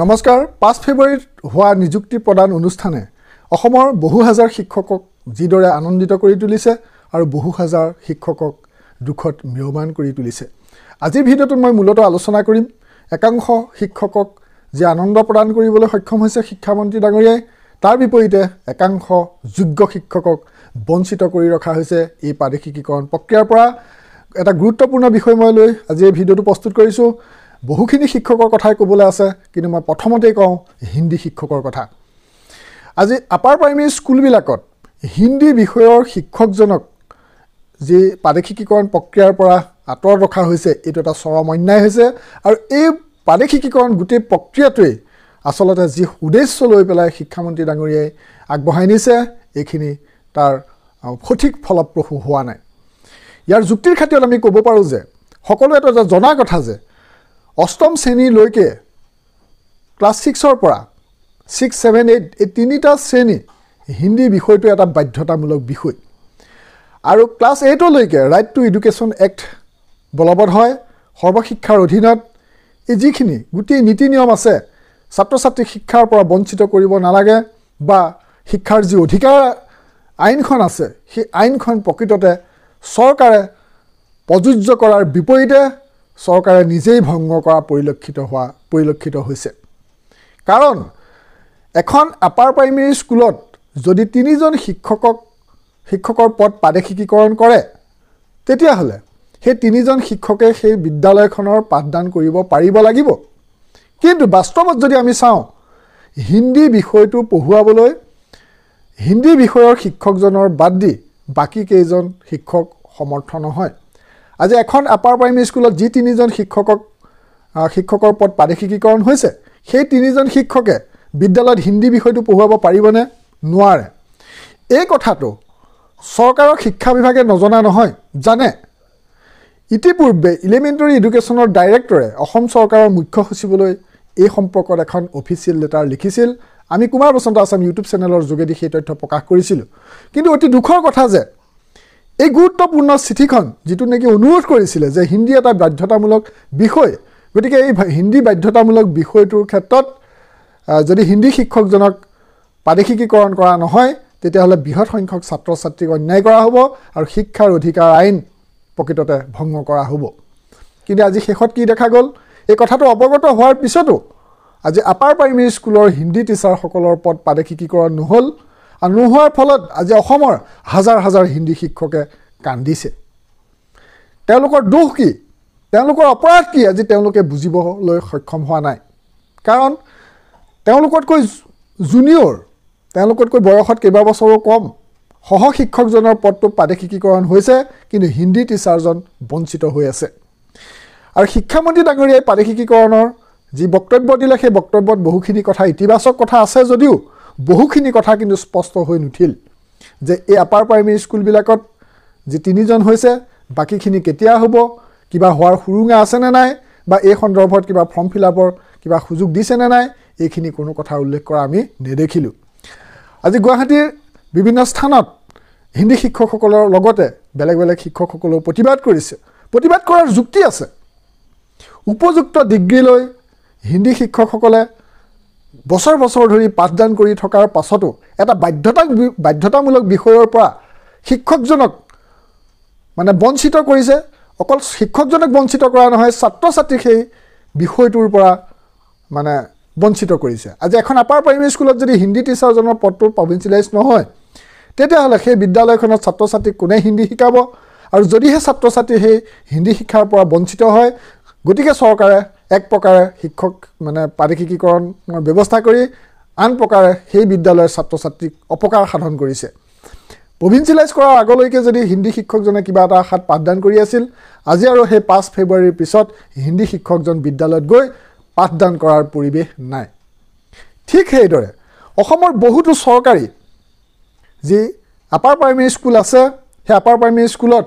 নমস্কাৰ পাঁচ ফেব্ৰুৱাৰীত হোৱা নিযুক্তি প্ৰদান অনুষ্ঠানে অসমৰ বহু হাজাৰ শিক্ষকক যিদৰে আনন্দিত কৰি তুলিছে আৰু বহু হাজাৰ শিক্ষকক দুখত ম্ৰিয়মান কৰি তুলিছে আজিৰ ভিডিঅ'টোত মই মূলতঃ আলোচনা কৰিম একাংশ শিক্ষকক যি আনন্দ প্ৰদান কৰিবলৈ সক্ষম হৈছে শিক্ষামন্ত্ৰী ডাঙৰীয়াই তাৰ বিপৰীতে একাংশ যোগ্য শিক্ষকক বঞ্চিত কৰি ৰখা হৈছে এই প্ৰাদেশিকীকৰণ প্ৰক্ৰিয়াৰ পৰা এটা গুৰুত্বপূৰ্ণ বিষয় মই লৈ আজি এই ভিডিঅ'টো প্ৰস্তুত কৰিছোঁ বহুখিনি শিক্ষকৰ কথাই ক'বলৈ আছে কিন্তু মই প্ৰথমতেই কওঁ হিন্দী শিক্ষকৰ কথা আজি আপাৰ প্ৰাইমেৰী স্কুলবিলাকত হিন্দী বিষয়ৰ শিক্ষকজনক যি প্ৰাদেশিকীকৰণ প্ৰক্ৰিয়াৰ পৰা আঁতৰত ৰখা হৈছে এইটো এটা চৰম অন্যায় হৈছে আৰু এই প্ৰাদেশিকীকৰণ গোটেই প্ৰক্ৰিয়াটোৱেই আচলতে যি উদ্দেশ্য লৈ পেলাই শিক্ষামন্ত্ৰী ডাঙৰীয়াই আগবঢ়াই নিছে এইখিনি তাৰ সঠিক ফলপ্ৰসূ হোৱা নাই ইয়াৰ যুক্তিৰ খাতিৰত আমি ক'ব পাৰোঁ যে সকলোৱেতো এটা জনা কথা যে অষ্টম শ্ৰেণীলৈকে ক্লাছ ছিক্সৰ পৰা ছিক্স ছেভেন এইট এই তিনিটা শ্ৰেণী হিন্দী বিষয়টো এটা বাধ্যতামূলক বিষয় আৰু ক্লাছ এইটলৈকে ৰাইট টু এডুকেশ্যন এক্ট বলবৎ হয় সৰ্বশিক্ষাৰ অধীনত এই যিখিনি গোটেই নীতি নিয়ম আছে ছাত্ৰ ছাত্ৰীক শিক্ষাৰ পৰা বঞ্চিত কৰিব নালাগে বা শিক্ষাৰ যি অধিকাৰ আইনখন আছে সেই আইনখন প্ৰকৃততে চৰকাৰে প্ৰযোজ্য কৰাৰ বিপৰীতে চৰকাৰে নিজেই ভংগ কৰা পৰিলক্ষিত হোৱা পৰিলক্ষিত হৈছে কাৰণ এখন আপাৰ প্ৰাইমেৰী স্কুলত যদি তিনিজন শিক্ষকক শিক্ষকৰ পদ প্ৰাদেশিকীকৰণ কৰে তেতিয়াহ'লে সেই তিনিজন শিক্ষকে সেই বিদ্যালয়খনৰ পাঠদান কৰিব পাৰিব লাগিব কিন্তু বাস্তৱত যদি আমি চাওঁ হিন্দী বিষয়টো পঢ়ুৱাবলৈ হিন্দী বিষয়ৰ শিক্ষকজনৰ বাদ দি বাকী কেইজন শিক্ষক সমৰ্থ নহয় আজি এখন আপাৰ প্ৰাইমেৰী স্কুলত যি তিনিজন শিক্ষকক শিক্ষকৰ পদ প্ৰাদেশিকীকৰণ হৈছে সেই তিনিজন শিক্ষকে বিদ্যালয়ত হিন্দী বিষয়টো পঢ়ুৱাব পাৰিবনে নোৱাৰে এই কথাটো চৰকাৰৰ শিক্ষা বিভাগে নজনা নহয় জানে ইতিপূৰ্বে ইলিমেণ্টেৰী এডুকেশ্যনৰ ডাইৰেক্টৰে অসম চৰকাৰৰ মুখ্য সচিবলৈ এই সম্পৰ্কত এখন অফিচিয়েল লেটাৰ লিখিছিল আমি কুমাৰ বসন্ত আছাম ইউটিউব চেনেলৰ যোগেদি সেই তথ্য প্ৰকাশ কৰিছিলোঁ কিন্তু অতি দুখৰ কথা যে এই গুৰুত্বপূৰ্ণ চিঠিখন যিটো নেকি অনুৰোধ কৰিছিলে যে হিন্দী এটা বাধ্যতামূলক বিষয় গতিকে এই হিন্দী বাধ্যতামূলক বিষয়টোৰ ক্ষেত্ৰত যদি হিন্দী শিক্ষকজনক প্ৰাদেশিকীকৰণ কৰা নহয় তেতিয়াহ'লে বৃহৎ সংখ্যক ছাত্ৰ ছাত্ৰীক অন্যায় কৰা হ'ব আৰু শিক্ষাৰ অধিকাৰ আইন প্ৰকৃততে ভংগ কৰা হ'ব কিন্তু আজি শেষত কি দেখা গ'ল এই কথাটো অৱগত হোৱাৰ পিছতো আজি আপাৰ প্ৰাইমেৰী স্কুলৰ হিন্দী টিচাৰসকলৰ ওপৰত প্ৰাদেশিকীকৰণ নহ'ল আৰু নোহোৱাৰ ফলত আজি অসমৰ হাজাৰ হাজাৰ হিন্দী শিক্ষকে কান্দিছে তেওঁলোকৰ দোষ কি তেওঁলোকৰ অপৰাধ কি আজি তেওঁলোকে বুজিবলৈ সক্ষম হোৱা নাই কাৰণ তেওঁলোকতকৈ জুনিয়ৰ তেওঁলোকতকৈ বয়সত কেইবাবছৰো কম সহ শিক্ষকজনৰ পদটো প্ৰাদেশিকীকৰণ হৈছে কিন্তু হিন্দী টিচাৰজন বঞ্চিত হৈ আছে আৰু শিক্ষামন্ত্ৰী ডাঙৰীয়াই প্ৰাদেশিকীকৰণৰ যি বক্তব্য দিলে সেই বক্তব্যত বহুখিনি কথা ইতিবাচক কথা আছে যদিও বহুখিনি কথা কিন্তু স্পষ্ট হৈ নুঠিল যে এই আপাৰ প্ৰাইমেৰী স্কুলবিলাকত যি তিনিজন হৈছে বাকীখিনি কেতিয়া হ'ব কিবা হোৱাৰ সুৰুঙা আছেনে নাই বা এই সন্দৰ্ভত কিবা ফৰ্ম ফিল আপৰ কিবা সুযোগ দিছেনে নাই এইখিনি কোনো কথা উল্লেখ কৰা আমি নেদেখিলোঁ আজি গুৱাহাটীৰ বিভিন্ন স্থানত হিন্দী শিক্ষকসকলৰ লগতে বেলেগ বেলেগ শিক্ষকসকলেও প্ৰতিবাদ কৰিছে প্ৰতিবাদ কৰাৰ যুক্তি আছে উপযুক্ত ডিগ্ৰীলৈ হিন্দী শিক্ষকসকলে বছৰ বছৰ ধৰি পাঠদান কৰি থকাৰ পাছতো এটা বাধ্যতা বাধ্যতামূলক বিষয়ৰ পৰা শিক্ষকজনক মানে বঞ্চিত কৰিছে অকল শিক্ষকজনক বঞ্চিত কৰা নহয় ছাত্ৰ ছাত্ৰীক সেই বিষয়টোৰ পৰা মানে বঞ্চিত কৰিছে আজি এখন আপাৰ প্ৰাইমেৰী স্কুলত যদি হিন্দী টিচাৰজনৰ পদটো প্ৰভিঞ্চিয়েলাইজ নহয় তেতিয়াহ'লে সেই বিদ্যালয়খনত ছাত্ৰ ছাত্ৰীক কোনে হিন্দী শিকাব আৰু যদিহে ছাত্ৰ ছাত্ৰী সেই হিন্দী শিক্ষাৰ পৰা বঞ্চিত হয় গতিকে চৰকাৰে এক প্ৰকাৰে শিক্ষক মানে পাৰিশিকীকৰণৰ ব্যৱস্থা কৰি আন প্ৰকাৰে সেই বিদ্যালয়ৰ ছাত্ৰ ছাত্ৰীক অপকাৰ সাধন কৰিছে প্ৰভিঞ্চিয়েলাইজ কৰাৰ আগলৈকে যদি হিন্দী শিক্ষকজনে কিবা এটা হাত পাঠদান কৰি আছিল আজি আৰু সেই পাঁচ ফেব্ৰুৱাৰীৰ পিছত হিন্দী শিক্ষকজন বিদ্যালয়ত গৈ পাঠদান কৰাৰ পৰিৱেশ নাই ঠিক সেইদৰে অসমৰ বহুতো চৰকাৰী যি আপাৰ প্ৰাইমেৰী স্কুল আছে সেই আপাৰ প্ৰাইমেৰী স্কুলত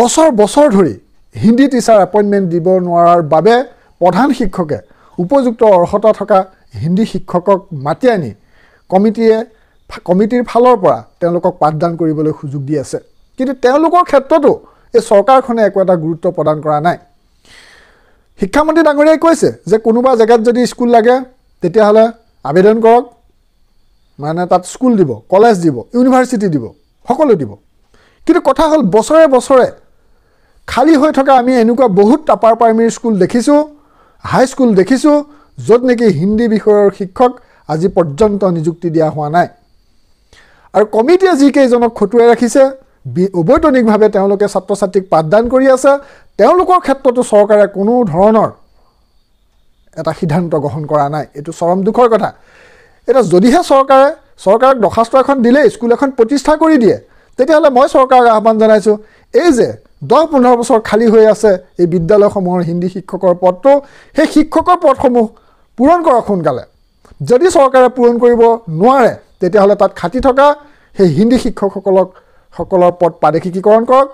বছৰ বছৰ ধৰি হিন্দী টিচাৰ এপইণ্টমেণ্ট দিব নোৱাৰাৰ বাবে প্ৰধান শিক্ষকে উপযুক্ত অৰ্হতা থকা হিন্দী শিক্ষকক মাতি আনি কমিটিয়ে কমিটিৰ ফালৰ পৰা তেওঁলোকক পাঠদান কৰিবলৈ সুযোগ দি আছে কিন্তু তেওঁলোকৰ ক্ষেত্ৰতো এই চৰকাৰখনে একো এটা গুৰুত্ব প্ৰদান কৰা নাই শিক্ষামন্ত্ৰী ডাঙৰীয়াই কৈছে যে কোনোবা জেগাত যদি স্কুল লাগে তেতিয়াহ'লে আবেদন কৰক মানে তাত স্কুল দিব কলেজ দিব ইউনিভাৰ্চিটি দিব সকলো দিব কিন্তু কথা হ'ল বছৰে বছৰে খালী হৈ থকা আমি এনেকুৱা বহুত আপাৰ প্ৰাইমেৰী স্কুল দেখিছোঁ হাইস্কুল দেখিছোঁ য'ত নেকি হিন্দী বিষয়ৰ শিক্ষক আজি পৰ্যন্ত নিযুক্তি দিয়া হোৱা নাই আৰু কমিটিয়ে যিকেইজনক খটুৱাই ৰাখিছে অবৈতনিকভাৱে তেওঁলোকে ছাত্ৰ ছাত্ৰীক পাঠদান কৰি আছে তেওঁলোকৰ ক্ষেত্ৰতো চৰকাৰে কোনো ধৰণৰ এটা সিদ্ধান্ত গ্ৰহণ কৰা নাই এইটো চৰম দুখৰ কথা এতিয়া যদিহে চৰকাৰে চৰকাৰক দৰ্খাস্ত এখন দিলেই স্কুল এখন প্ৰতিষ্ঠা কৰি দিয়ে তেতিয়াহ'লে মই চৰকাৰক আহ্বান জনাইছোঁ এই যে দহ পোন্ধৰ বছৰ খালী হৈ আছে এই বিদ্যালয়সমূহৰ হিন্দী শিক্ষকৰ পদটো সেই শিক্ষকৰ পদসমূহ পূৰণ কৰক সোনকালে যদি চৰকাৰে পূৰণ কৰিব নোৱাৰে তেতিয়াহ'লে তাত খাটি থকা সেই হিন্দী শিক্ষকসকলক সকলৰ পদ প্ৰাদেশিকীকৰণ কৰক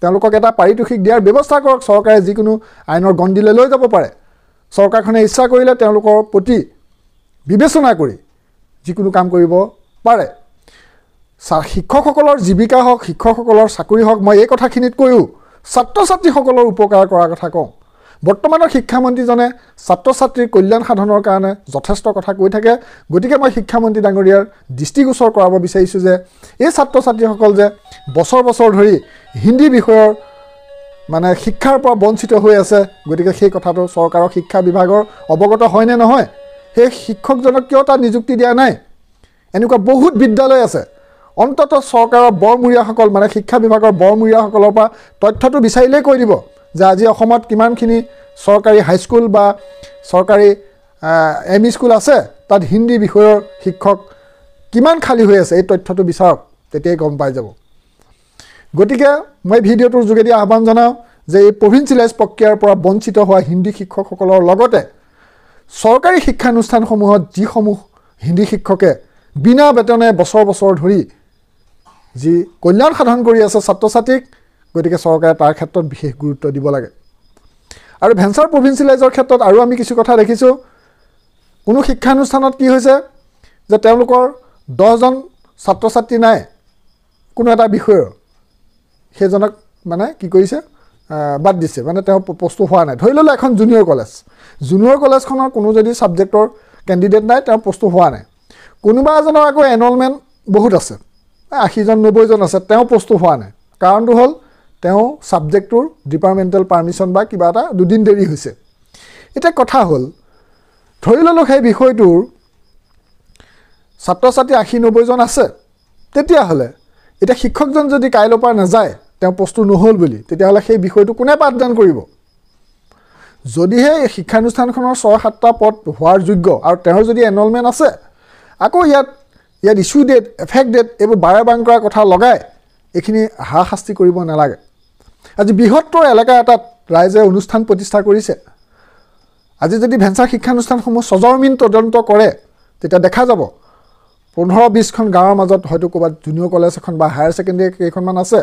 তেওঁলোকক এটা পাৰিতোষিক দিয়াৰ ব্যৱস্থা কৰক চৰকাৰে যিকোনো আইনৰ গণ্ডিলৈ লৈ যাব পাৰে চৰকাৰখনে ইচ্ছা কৰিলে তেওঁলোকৰ প্ৰতি বিবেচনা কৰি যিকোনো কাম কৰিব পাৰে শিক্ষকসকলৰ জীৱিকা হওক শিক্ষকসকলৰ চাকৰি হওক মই এই কথাখিনিতকৈও ছাত্ৰ ছাত্ৰীসকলৰ উপকাৰ কৰাৰ কথা কওঁ বৰ্তমানৰ শিক্ষামন্ত্ৰীজনে ছাত্ৰ ছাত্ৰীৰ কল্যাণ সাধনৰ কাৰণে যথেষ্ট কথা কৈ থাকে গতিকে মই শিক্ষামন্ত্ৰী ডাঙৰীয়াৰ দৃষ্টিগোচৰ কৰাব বিচাৰিছোঁ যে এই ছাত্ৰ ছাত্ৰীসকল যে বছৰ বছৰ ধৰি হিন্দী বিষয়ৰ মানে শিক্ষাৰ পৰা বঞ্চিত হৈ আছে গতিকে সেই কথাটো চৰকাৰৰ শিক্ষা বিভাগৰ অৱগত হয়নে নহয় সেই শিক্ষকজনক কিয় তাত নিযুক্তি দিয়া নাই এনেকুৱা বহুত বিদ্যালয় আছে অন্তত চৰকাৰৰ বৰমূৰীয়াসকল মানে শিক্ষা বিভাগৰ বৰমূৰীয়াসকলৰ পৰা তথ্যটো বিচাৰিলেই কৈ দিব যে আজি অসমত কিমানখিনি চৰকাৰী হাইস্কুল বা চৰকাৰী এম ই স্কুল আছে তাত হিন্দী বিষয়ৰ শিক্ষক কিমান খালী হৈ আছে এই তথ্যটো বিচাৰক তেতিয়াই গম পাই যাব গতিকে মই ভিডিঅ'টোৰ যোগেদি আহ্বান জনাওঁ যে এই প্ৰভিঞ্চিয়েলাইজ প্ৰক্ৰিয়াৰ পৰা বঞ্চিত হোৱা হিন্দী শিক্ষকসকলৰ লগতে চৰকাৰী শিক্ষানুষ্ঠানসমূহত যিসমূহ হিন্দী শিক্ষকে বিনা বেতনে বছৰ বছৰ ধৰি যি কল্যাণ সাধন কৰি আছে ছাত্ৰ ছাত্ৰীক গতিকে চৰকাৰে তাৰ ক্ষেত্ৰত বিশেষ গুৰুত্ব দিব লাগে আৰু ভেঞ্চাৰ প্ৰভিঞ্চিয়েলাইজৰ ক্ষেত্ৰত আৰু আমি কিছু কথা দেখিছোঁ কোনো শিক্ষানুষ্ঠানত কি হৈছে যে তেওঁলোকৰ দহজন ছাত্ৰ ছাত্ৰী নাই কোনো এটা বিষয়ৰ সেইজনক মানে কি কৰিছে বাদ দিছে মানে তেওঁ প্ৰস্তুত হোৱা নাই ধৰি ল'লে এখন জুনিয়ৰ কলেজ জুনিয়ৰ কলেজখনৰ কোনো যদি ছাবজেক্টৰ কেণ্ডিডেট নাই তেওঁ প্ৰস্তুত হোৱা নাই কোনোবা এজনৰ আকৌ এনৰলমেণ্ট বহুত আছে আশীজন নব্বৈজন আছে তেওঁ প্ৰস্তুত হোৱা নাই কাৰণটো হ'ল তেওঁ ছাবজেক্টটোৰ ডিপাৰ্টমেণ্টেল পাৰ্মিশ্যন বা কিবা এটা দুদিন দেৰি হৈছে এতিয়া কথা হ'ল ধৰি ল'লোঁ সেই বিষয়টোৰ ছাত্ৰ ছাত্ৰী আশী নব্বৈজন আছে তেতিয়াহ'লে এতিয়া শিক্ষকজন যদি কাইলৈ পৰা নাযায় তেওঁ প্ৰস্তুত নহ'ল বুলি তেতিয়াহ'লে সেই বিষয়টো কোনে পাঠদান কৰিব যদিহে শিক্ষানুষ্ঠানখনৰ ছয় সাতটা পদ হোৱাৰ যোগ্য আৰু তেওঁৰ যদি এনৰলমেণ্ট আছে আকৌ ইয়াত ইয়াত ইছ্যু ডেট এফেক্ট ডেট এইবোৰ বাৰে বাং কৰা কথা লগাই এইখিনি হাৰাশাস্তি কৰিব নালাগে আজি বৃহত্তৰ এলেকা এটাত ৰাইজে অনুষ্ঠান প্ৰতিষ্ঠা কৰিছে আজি যদি ভেঞ্চাৰ শিক্ষানুষ্ঠানসমূহ সজৰমিন তদন্ত কৰে তেতিয়া দেখা যাব পোন্ধৰ বিছখন গাঁৱৰ মাজত হয়তো ক'ৰবাত জুনিয়ৰ কলেজ এখন বা হায়াৰ ছেকেণ্ডেৰী কেইখনমান আছে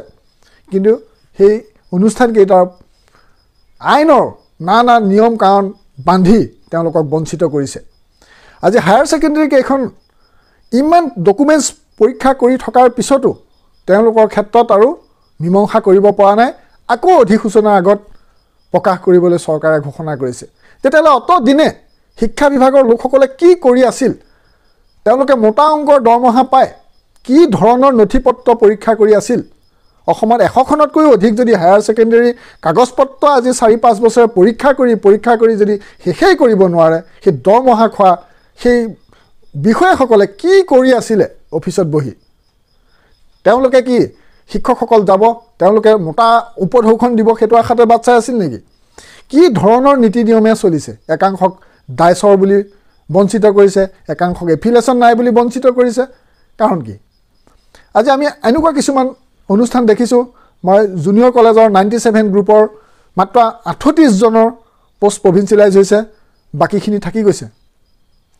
কিন্তু সেই অনুষ্ঠানকেইটাৰ আইনৰ নানা নিয়ম কাৰণ বান্ধি তেওঁলোকক বঞ্চিত কৰিছে আজি হায়াৰ ছেকেণ্ডেৰী কেইখন ইমান ডকুমেণ্টছ পৰীক্ষা কৰি থকাৰ পিছতো তেওঁলোকৰ ক্ষেত্ৰত আৰু মীমাংসা কৰিব পৰা নাই আকৌ অধিসূচনাৰ আগত প্ৰকাশ কৰিবলৈ চৰকাৰে ঘোষণা কৰিছে তেতিয়াহ'লে অত দিনে শিক্ষা বিভাগৰ লোকসকলে কি কৰি আছিল তেওঁলোকে মোটা অংকৰ দৰমহা পাই কি ধৰণৰ নথি পত্ৰ পৰীক্ষা কৰি আছিল অসমত এশখনতকৈও অধিক যদি হায়াৰ ছেকেণ্ডেৰী কাগজ পত্ৰ আজি চাৰি পাঁচ বছৰে পৰীক্ষা কৰি পৰীক্ষা কৰি যদি শেষেই কৰিব নোৱাৰে সেই দৰমহা খোৱা সেই বিষয়াসকলে কি কৰি আছিলে অফিচত বহি তেওঁলোকে কি শিক্ষকসকল যাব তেওঁলোকে মোটা উপঢৌখন দিব সেইটো আশাতে বাট চাই আছিল নেকি কি ধৰণৰ নীতি নিয়মে চলিছে একাংশক ডাইচৰ বুলি বঞ্চিত কৰিছে একাংশক এফিলেশ্যন নাই বুলি বঞ্চিত কৰিছে কাৰণ কি আজি আমি এনেকুৱা কিছুমান অনুষ্ঠান দেখিছোঁ মই জুনিয়ৰ কলেজৰ নাইণ্টি ছেভেন গ্ৰুপৰ মাত্ৰ আঠত্ৰিছজনৰ পষ্ট প্ৰভিঞ্চিয়েলাইজ হৈছে বাকীখিনি থাকি গৈছে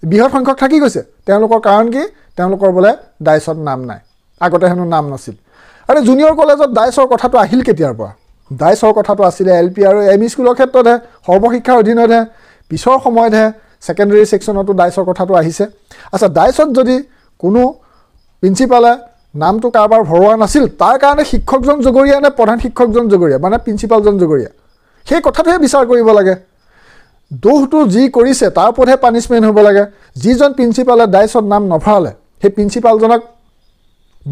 বৃহৎ সংখ্যক থাকি গৈছে তেওঁলোকৰ কাৰণ কি তেওঁলোকৰ বোলে ডাইচত নাম নাই আগতে হেনো নাম নাছিল আৰু জুনিয়ৰ কলেজত ডাইচৰ কথাটো আহিল কেতিয়াৰ পৰা ডাইচৰ কথাটো আছিলে এল পি আৰু এম ই স্কুলৰ ক্ষেত্ৰতহে সৰ্বশিক্ষাৰ অধীনতহে পিছৰ সময়তহে ছেকেণ্ডেৰী ছেকশ্যনতো ডাইচৰ কথাটো আহিছে আচ্ছা ডাইচত যদি কোনো প্ৰিঞ্চিপালে নামটো কাৰোবাৰ ভৰোৱা নাছিল তাৰ কাৰণে শিক্ষকজন জগৰীয়া নে প্ৰধান শিক্ষকজন জগৰীয়া মানে প্ৰিঞ্চিপালজন জগৰীয়া সেই কথাটোহে বিচাৰ কৰিব লাগে দোষটো যি কৰিছে তাৰ ওপৰতহে পানিছমেণ্ট হ'ব লাগে যিজন প্ৰিঞ্চিপালে ডাইচত নাম নভৰালে সেই প্ৰিঞ্চিপালজনক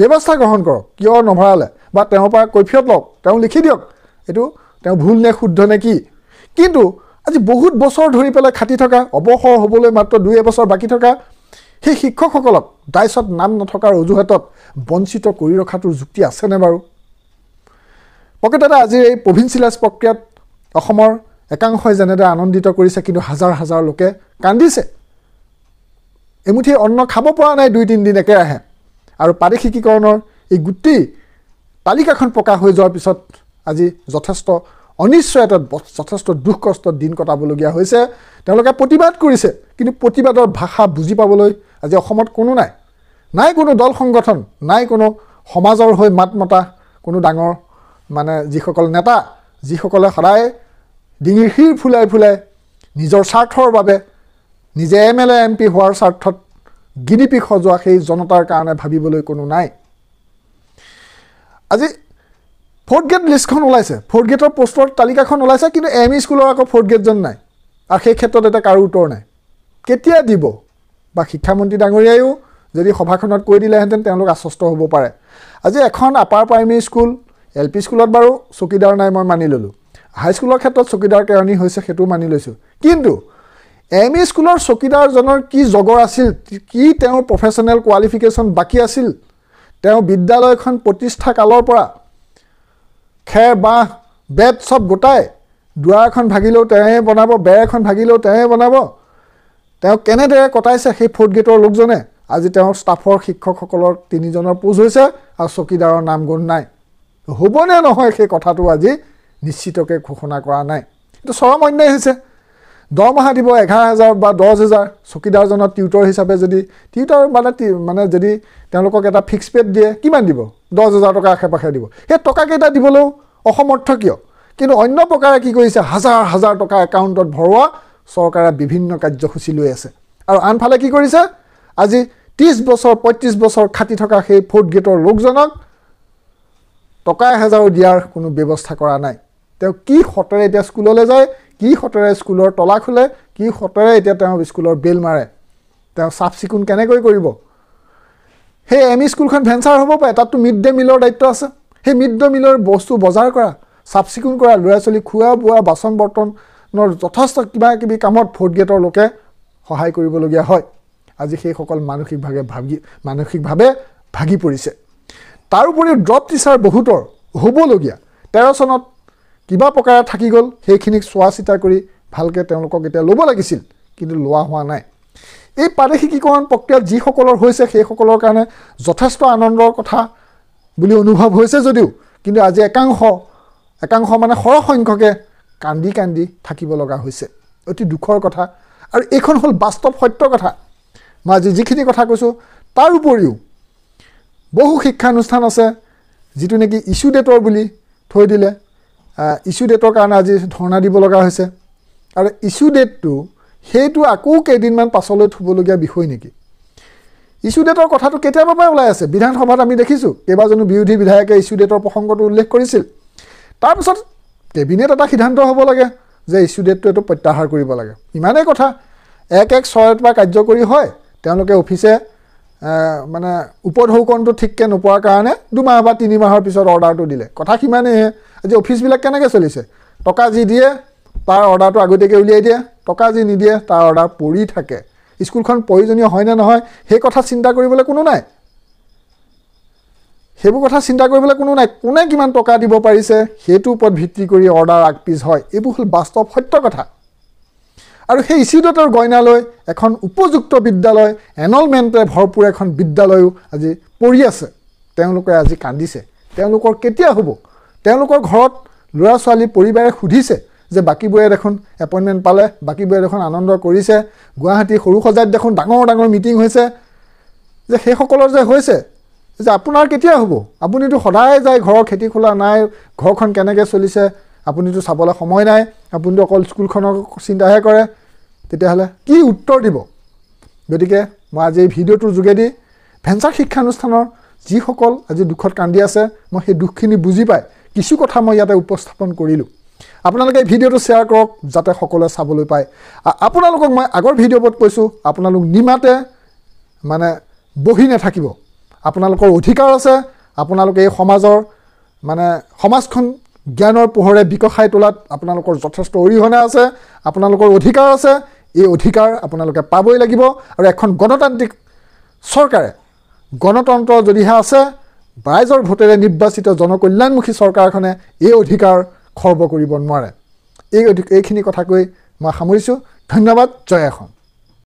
ব্যৱস্থা গ্ৰহণ কৰক কিয় নভৰালে বা তেওঁৰ পৰা কৈফিয়ত লওক তেওঁ লিখি দিয়ক এইটো তেওঁ ভুল নে শুদ্ধ নে কি কিন্তু আজি বহুত বছৰ ধৰি পেলাই খাটি থকা অৱসৰ হ'বলৈ মাত্ৰ দুই এবছৰ বাকী থকা সেই শিক্ষকসকলক ডাইচত নাম নথকাৰ অজুহাতত বঞ্চিত কৰি ৰখাটোৰ যুক্তি আছেনে বাৰু প্ৰকৃততে আজিৰ এই প্ৰভিঞ্চিলাইজ প্ৰক্ৰিয়াত অসমৰ একাংশই যেনেদৰে আনন্দিত কৰিছে কিন্তু হাজাৰ হাজাৰ লোকে কান্দিছে এমুঠি অন্ন খাব পৰা নাই দুই তিনিদিন একেৰাহে আৰু প্ৰাদেশিকীকৰণৰ এই গোটেই তালিকাখন প্ৰকাশ হৈ যোৱাৰ পিছত আজি যথেষ্ট অনিশ্চয়তাত যথেষ্ট দুখ কষ্টত দিন কটাবলগীয়া হৈছে তেওঁলোকে প্ৰতিবাদ কৰিছে কিন্তু প্ৰতিবাদৰ ভাষা বুজি পাবলৈ আজি অসমত কোনো নাই নাই কোনো দল সংগঠন নাই কোনো সমাজৰ হৈ মাত মতা কোনো ডাঙৰ মানে যিসকল নেতা যিসকলে সদায় ডিঙিৰ শিৰ ফুলাই ফুলাই নিজৰ স্বাৰ্থৰ বাবে নিজে M L A M P হোৱাৰ স্বাৰ্থত গিনিপি সজোৱা সেই জনতাৰ কাৰণে ভাবিবলৈ কোনো নাই আজি ফৰ্থ গ্ৰেড লিষ্টখন ওলাইছে ফৰ্থ গ্ৰেডৰ পষ্টৰ তালিকাখন ওলাইছে কিন্তু এম ই স্কুলৰ আকৌ ফৰ্থ গ্ৰেডজন নাই আৰু সেই ক্ষেত্ৰত এতিয়া কাৰো উত্তৰ নাই কেতিয়া দিব বা শিক্ষামন্ত্ৰী ডাঙৰীয়াইও যদি সভাখনত কৈ দিলেহেঁতেন তেওঁলোক আশ্বস্ত হ'ব পাৰে আজি এখন upper primary school L P স্কুলত বাৰু চকীদাৰ নাই মই মানি ল'লোঁ হাইস্কুলৰ ক্ষেত্ৰত চকীদাৰ কেৰণী হৈছে সেইটো মানি লৈছোঁ কিন্তু এম ই স্কুলৰ চকীদাৰজনৰ কি জগৰ আছিল কি তেওঁৰ প্ৰফেচনেল কোৱালিফিকেশ্যন বাকী আছিল তেওঁ বিদ্যালয়খন প্ৰতিষ্ঠা কালৰ পৰা খেৰ বাঁহ বেট চব গোটাই দুৱাৰ এখন ভাগিলেও তেওঁৱে বনাব বেৰ এখন ভাগিলেও তেওঁৱে বনাব তেওঁ কেনেদৰে কটাইছে সেই ফৰ্থ গেটৰ লোকজনে আজি তেওঁৰ ষ্টাফৰ শিক্ষকসকলৰ তিনিজনৰ পোজ হৈছে আৰু চকীদাৰৰ নাম গুণ নাই হ'বনে নহয় সেই কথাটো আজি নিশ্চিতকৈ ঘোষণা কৰা নাই এইটো চৰম অন্যায় হৈছে দৰমহা দিব এঘাৰ হাজাৰ বা দহ হেজাৰ চকীদাৰজনক টিউটৰ হিচাপে যদি টিউটৰ মানে মানে যদি তেওঁলোকক এটা ফিক্স পেড দিয়ে কিমান দিব দহ হেজাৰ টকা আশে পাশে দিব সেই টকাকেইটা দিবলৈও অসমৰ্থ কিয় কিন্তু অন্য প্ৰকাৰে কি কৰিছে হাজাৰ হাজাৰ টকা একাউণ্টত ভৰোৱা চৰকাৰে বিভিন্ন কাৰ্যসূচী লৈ আছে আৰু আনফালে কি কৰিছে আজি ত্ৰিছ বছৰ পঁয়ত্ৰিছ বছৰ খাটি থকা সেই ফৰ্থ গ্ৰেডৰ লোকজনক টকা এহেজাৰো দিয়াৰ কোনো ব্যৱস্থা কৰা নাই তেওঁ কি সতেৰে এতিয়া স্কুললৈ যায় কি সতেৰে স্কুলৰ তলা খোলে কি সতেৰে এতিয়া তেওঁ স্কুলৰ বেল মাৰে তেওঁ চাফ চিকুণ কেনেকৈ কৰিব সেই এম ই স্কুলখন ভেঞ্চাৰ হ'ব পাৰে তাততো মিড ডে মিলৰ দায়িত্ব আছে সেই মিড ডে মিলৰ বস্তু বজাৰ কৰা চাফ চিকুণ কৰা ল'ৰা ছোৱালীক খোৱা বোৱা বাচন বৰ্তনৰ যথেষ্ট কিবাকিবি কামত ফৰ্থ গ্ৰেডৰ লোকে সহায় কৰিবলগীয়া হয় আজি সেইসকল মানসিকভাৱে ভাগি মানসিকভাৱে ভাগি পৰিছে তাৰোপৰি ড্ৰপ টিচাৰ বহুতৰ হ'বলগীয়া তেৰ চনত কিবা প্ৰকাৰে থাকি গ'ল সেইখিনিক চোৱা চিতা কৰি ভালকৈ তেওঁলোকক এতিয়া ল'ব লাগিছিল কিন্তু লোৱা হোৱা নাই এই প্ৰাদেশিকীকৰণ প্ৰক্ৰিয়া যিসকলৰ হৈছে সেইসকলৰ কাৰণে যথেষ্ট আনন্দৰ কথা বুলি অনুভৱ হৈছে যদিও কিন্তু আজি একাংশ একাংশ মানে সৰহসংখ্যকে কান্দি কান্দি থাকিব লগা হৈছে অতি দুখৰ কথা আৰু এইখন হ'ল বাস্তৱ সত্য কথা মই আজি যিখিনি কথা কৈছোঁ তাৰ উপৰিও বহু শিক্ষানুষ্ঠান আছে যিটো নেকি ইছ্যু ডেটৰ বুলি থৈ দিলে ইছ্যু ডেটৰ কাৰণে আজি ধৰ্ণা দিব লগা হৈছে আৰু ইছ্যু ডেটটো সেইটো আকৌ কেইদিনমান পাছলৈ থ'বলগীয়া বিষয় নেকি ইছ্যু ডেটৰ কথাটো কেতিয়াবাৰ পৰাই ওলাই আছে বিধানসভাত আমি দেখিছোঁ কেইবাজনো বিৰোধী বিধায়কে ইছ্যু ডেটৰ প্ৰসংগটো উল্লেখ কৰিছিল তাৰপিছত কেবিনেট এটা সিদ্ধান্ত হ'ব লাগে যে ইছ্যু ডেটটো এইটো প্ৰত্যাহাৰ কৰিব লাগে ইমানেই কথা এক এক চৰ্ট বা কাৰ্যকৰী হয় তেওঁলোকে অফিচে মানে উপঢৌকনটো ঠিককৈ নোপোৱাৰ কাৰণে দুমাহ বা তিনিমাহৰ পিছত অৰ্ডাৰটো দিলে কথা সিমানেইহে আজি অফিচবিলাক কেনেকৈ চলিছে টকা যি দিয়ে তাৰ অৰ্ডাৰটো আগতীয়াকৈ উলিয়াই দিয়ে টকা যি নিদিয়ে তাৰ অৰ্ডাৰ পৰি থাকে স্কুলখন প্ৰয়োজনীয় হয়নে নহয় সেই কথা চিন্তা কৰিবলৈ কোনো নাই সেইবোৰ কথা চিন্তা কৰিবলৈ কোনো নাই কোনে কিমান টকা দিব পাৰিছে সেইটোৰ ওপৰত ভিত্তি কৰি অৰ্ডাৰ আগপিছ হয় এইবোৰ হ'ল বাস্তৱ সত্য কথা আৰু সেই ইচিডতৰ গইনালৈ এখন উপযুক্ত বিদ্যালয় এনলমেণ্টেৰে ভৰপূৰ এখন বিদ্যালয়ো আজি পৰি আছে তেওঁলোকে আজি কান্দিছে তেওঁলোকৰ কেতিয়া হ'ব তেওঁলোকৰ ঘৰত ল'ৰা ছোৱালী পৰিবাৰে সুধিছে যে বাকীবোৰে দেখোন এপইণ্টমেণ্ট পালে বাকীবোৰে দেখোন আনন্দ কৰিছে গুৱাহাটী সৰু সজাইত দেখোন ডাঙৰ ডাঙৰ মিটিং হৈছে যে সেইসকলৰ যে হৈছে যে আপোনাৰ কেতিয়া হ'ব আপুনিতো সদায় যায় ঘৰৰ খেতি খোলা নাই ঘৰখন কেনেকৈ চলিছে আপুনিতো চাবলৈ সময় নাই আপুনিতো অকল স্কুলখনক চিন্তাহে কৰে তেতিয়াহ'লে কি উত্তৰ দিব গতিকে মই আজি এই ভিডিঅ'টোৰ যোগেদি ভেঞ্চাৰ শিক্ষানুষ্ঠানৰ যিসকল আজি দুখত কান্দি আছে মই সেই দুখখিনি বুজি পাই কিছু কথা মই ইয়াতে উপস্থাপন কৰিলোঁ আপোনালোকে এই ভিডিঅ'টো শ্বেয়াৰ কৰক যাতে সকলোৱে চাবলৈ পায় আপোনালোকক মই আগৰ ভিডিঅ'বোৰত কৈছোঁ আপোনালোক নিমাতে মানে বহি নাথাকিব আপোনালোকৰ অধিকাৰ আছে আপোনালোকে এই সমাজৰ মানে সমাজখন জ্ঞানৰ পোহৰে বিকশাই তোলাত আপোনালোকৰ যথেষ্ট অৰিহণা আছে আপোনালোকৰ অধিকাৰ আছে এই অধিকাৰ আপোনালোকে পাবই লাগিব আৰু এখন গণতান্ত্ৰিক চৰকাৰে গণতন্ত্ৰ যদিহে আছে ৰাইজৰ ভোটেৰে নিৰ্বাচিত জনকল্যাণমুখী চৰকাৰখনে এই অধিকাৰ খৰ্ব কৰিব নোৱাৰে এই এইখিনি কথাকৈ মই সামৰিছোঁ ধন্যবাদ জয় এখন